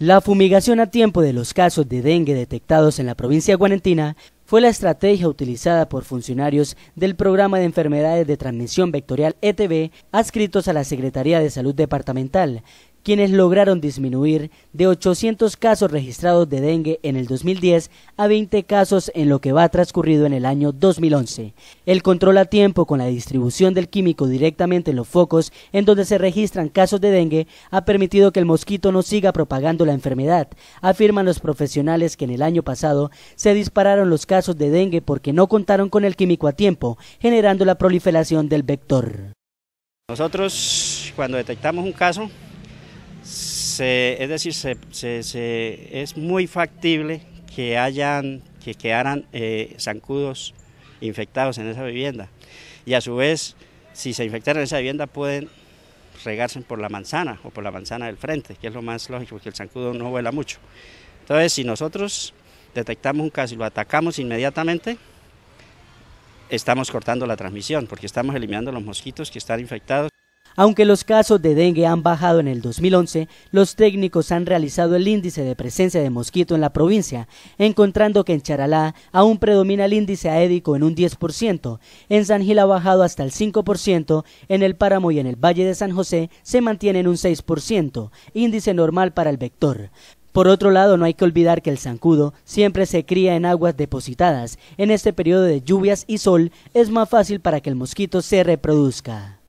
La fumigación a tiempo de los casos de dengue detectados en la provincia de Guarentina fue la estrategia utilizada por funcionarios del Programa de Enfermedades de Transmisión Vectorial (ETV) adscritos a la Secretaría de Salud Departamental, quienes lograron disminuir de 800 casos registrados de dengue en el 2010 a 20 casos en lo que va transcurrido en el año 2011. El control a tiempo con la distribución del químico directamente en los focos en donde se registran casos de dengue ha permitido que el mosquito no siga propagando la enfermedad, afirman los profesionales que en el año pasado se dispararon los casos de dengue porque no contaron con el químico a tiempo, generando la proliferación del vector. Nosotros cuando detectamos un caso es decir, es muy factible que hayan, que quedaran eh, zancudos infectados en esa vivienda. Y a su vez, si se infectaron en esa vivienda, pueden regarse por la manzana o por la manzana del frente, que es lo más lógico, porque el zancudo no vuela mucho. Entonces, si nosotros detectamos un caso y lo atacamos inmediatamente, estamos cortando la transmisión, porque estamos eliminando los mosquitos que están infectados aunque los casos de dengue han bajado en el 2011, los técnicos han realizado el índice de presencia de mosquito en la provincia, encontrando que en Charalá aún predomina el índice aédico en un 10%, en San Gil ha bajado hasta el 5%, en el Páramo y en el Valle de San José se mantiene en un 6%, índice normal para el vector. Por otro lado, no hay que olvidar que el zancudo siempre se cría en aguas depositadas. En este periodo de lluvias y sol es más fácil para que el mosquito se reproduzca.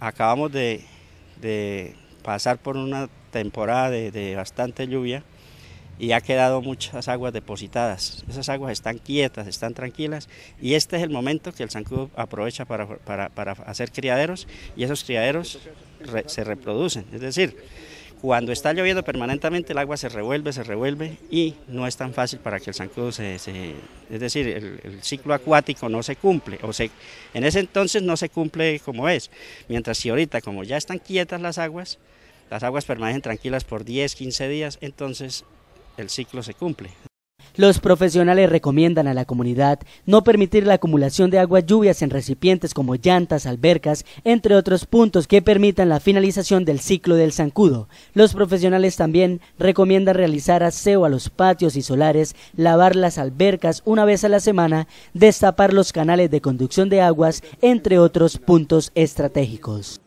Acabamos de, pasar por una temporada de, bastante lluvia y ha quedado muchas aguas depositadas. Esas aguas están quietas, están tranquilas y este es el momento que el zancudo aprovecha para, hacer criaderos y esos criaderos se reproducen. Es decir, cuando está lloviendo permanentemente el agua se revuelve, se revuelve y no es tan fácil para que el zancudo se... es decir, el, ciclo acuático no se cumple, o se, en ese entonces no se cumple como es. Mientras si ahorita, como ya están quietas las aguas, las aguas permanecen tranquilas por 10, 15 días, entonces el ciclo se cumple. Los profesionales recomiendan a la comunidad no permitir la acumulación de aguas lluvias en recipientes como llantas, albercas, entre otros puntos que permitan la finalización del ciclo del zancudo. Los profesionales también recomiendan realizar aseo a los patios y solares, lavar las albercas una vez a la semana, destapar los canales de conducción de aguas, entre otros puntos estratégicos.